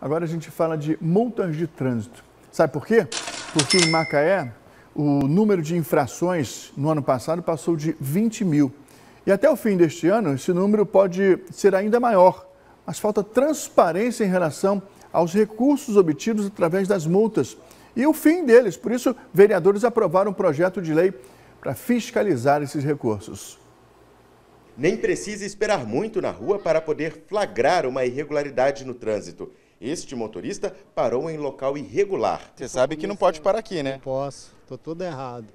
Agora a gente fala de multas de trânsito. Sabe por quê? Porque em Macaé, o número de infrações no ano passado passou de 20 mil. E até o fim deste ano, esse número pode ser ainda maior. Mas falta transparência em relação aos recursos obtidos através das multas e o fim deles. Por isso, vereadores aprovaram um projeto de lei para fiscalizar esses recursos. Nem precisa esperar muito na rua para poder flagrar uma irregularidade no trânsito. Este motorista parou em local irregular. Você sabe que não pode parar aqui, né? Não posso, estou todo errado.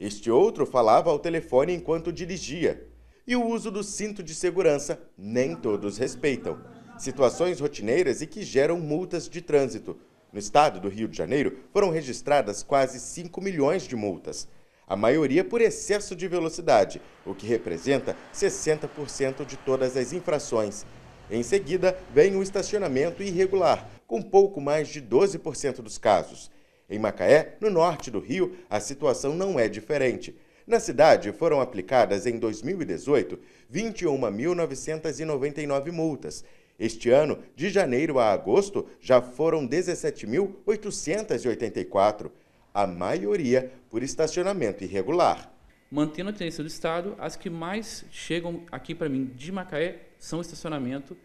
Este outro falava ao telefone enquanto dirigia. E o uso do cinto de segurança nem todos respeitam. Situações rotineiras e que geram multas de trânsito. No estado do Rio de Janeiro, foram registradas quase 5 milhões de multas. A maioria por excesso de velocidade, o que representa 60% de todas as infrações em seguida, vem o estacionamento irregular, com pouco mais de 12% dos casos. Em Macaé, no norte do Rio, a situação não é diferente. Na cidade, foram aplicadas em 2018 21.999 multas. Este ano, de janeiro a agosto, já foram 17.884, a maioria por estacionamento irregular mantendo a tendência do Estado, as que mais chegam aqui para mim de Macaé são estacionamento.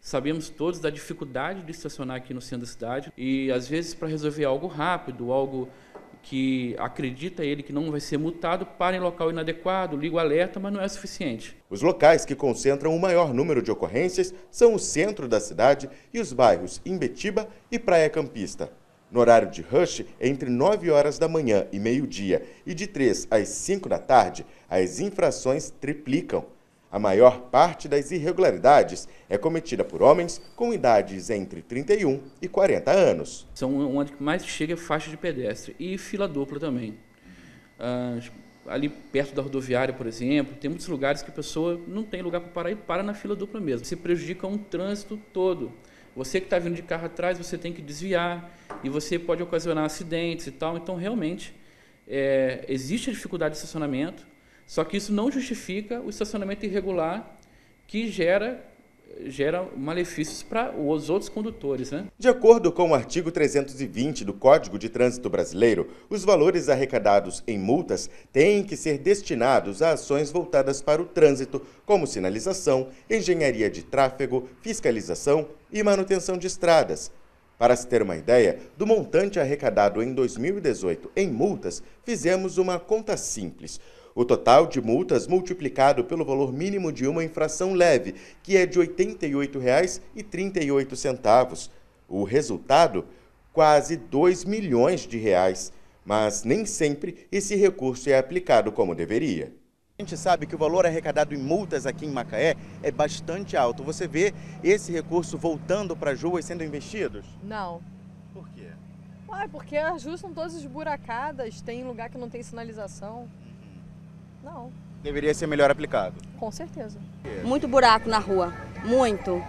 Sabemos todos da dificuldade de estacionar aqui no centro da cidade e, às vezes, para resolver algo rápido, algo que acredita ele que não vai ser multado, para em local inadequado, liga o alerta, mas não é suficiente. Os locais que concentram o maior número de ocorrências são o centro da cidade e os bairros Imbetiba e Praia Campista. No horário de rush, entre 9 horas da manhã e meio-dia e de 3 às 5 da tarde, as infrações triplicam. A maior parte das irregularidades é cometida por homens com idades entre 31 e 40 anos. São onde mais chega é faixa de pedestre e fila dupla também. Ah, ali perto da rodoviária, por exemplo, tem muitos lugares que a pessoa não tem lugar para parar e para na fila dupla mesmo. Se prejudica um trânsito todo. Você que está vindo de carro atrás, você tem que desviar e você pode ocasionar acidentes e tal. Então, realmente, é, existe a dificuldade de estacionamento, só que isso não justifica o estacionamento irregular que gera gera malefícios para os outros condutores. Né? De acordo com o artigo 320 do Código de Trânsito Brasileiro, os valores arrecadados em multas têm que ser destinados a ações voltadas para o trânsito, como sinalização, engenharia de tráfego, fiscalização e manutenção de estradas. Para se ter uma ideia, do montante arrecadado em 2018 em multas, fizemos uma conta simples. O total de multas multiplicado pelo valor mínimo de uma infração leve, que é de R$ 88,38. O resultado, quase 2 milhões de reais. Mas nem sempre esse recurso é aplicado como deveria. A gente sabe que o valor arrecadado em multas aqui em Macaé é bastante alto. Você vê esse recurso voltando para as ruas sendo investidos? Não. Por quê? Ué, ah, porque as ruas são todas esburacadas, tem lugar que não tem sinalização. Não. Deveria ser melhor aplicado. Com certeza. Muito buraco na rua, muito.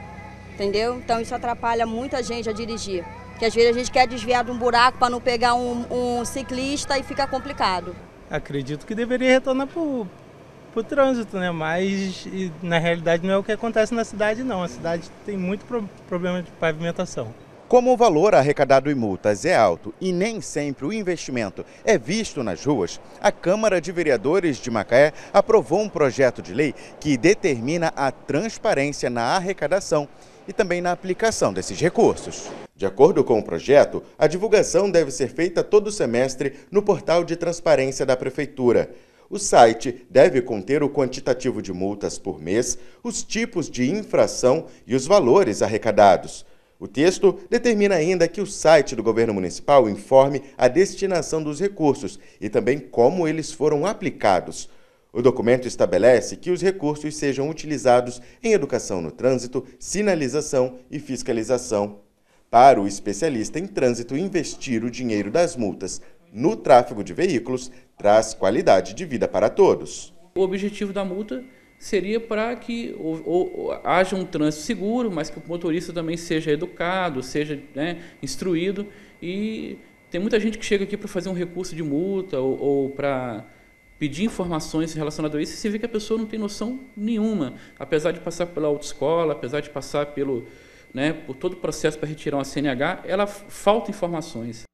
Entendeu? Então isso atrapalha muita gente a dirigir. Que às vezes a gente quer desviar de um buraco para não pegar um, um, ciclista e fica complicado. Acredito que deveria retornar para o trânsito, né? Mas na realidade não é o que acontece na cidade, não. A cidade tem muito problema de pavimentação. Como o valor arrecadado em multas é alto e nem sempre o investimento é visto nas ruas, a Câmara de Vereadores de Macaé aprovou um projeto de lei que determina a transparência na arrecadação e também na aplicação desses recursos. De acordo com o projeto, a divulgação deve ser feita todo semestre no portal de transparência da Prefeitura. O site deve conter o quantitativo de multas por mês, os tipos de infração e os valores arrecadados. O texto determina ainda que o site do governo municipal informe a destinação dos recursos e também como eles foram aplicados. O documento estabelece que os recursos sejam utilizados em educação no trânsito, sinalização e fiscalização. Para o especialista em trânsito, investir o dinheiro das multas no tráfego de veículos traz qualidade de vida para todos. O objetivo da multa seria para que ou, ou, haja um trânsito seguro, mas que o motorista também seja educado, seja né, instruído. E tem muita gente que chega aqui para fazer um recurso de multa ou, ou para pedir informações relacionadas a isso e você vê que a pessoa não tem noção nenhuma, apesar de passar pela autoescola, apesar de passar pelo, né, por todo o processo para retirar uma CNH, ela falta informações.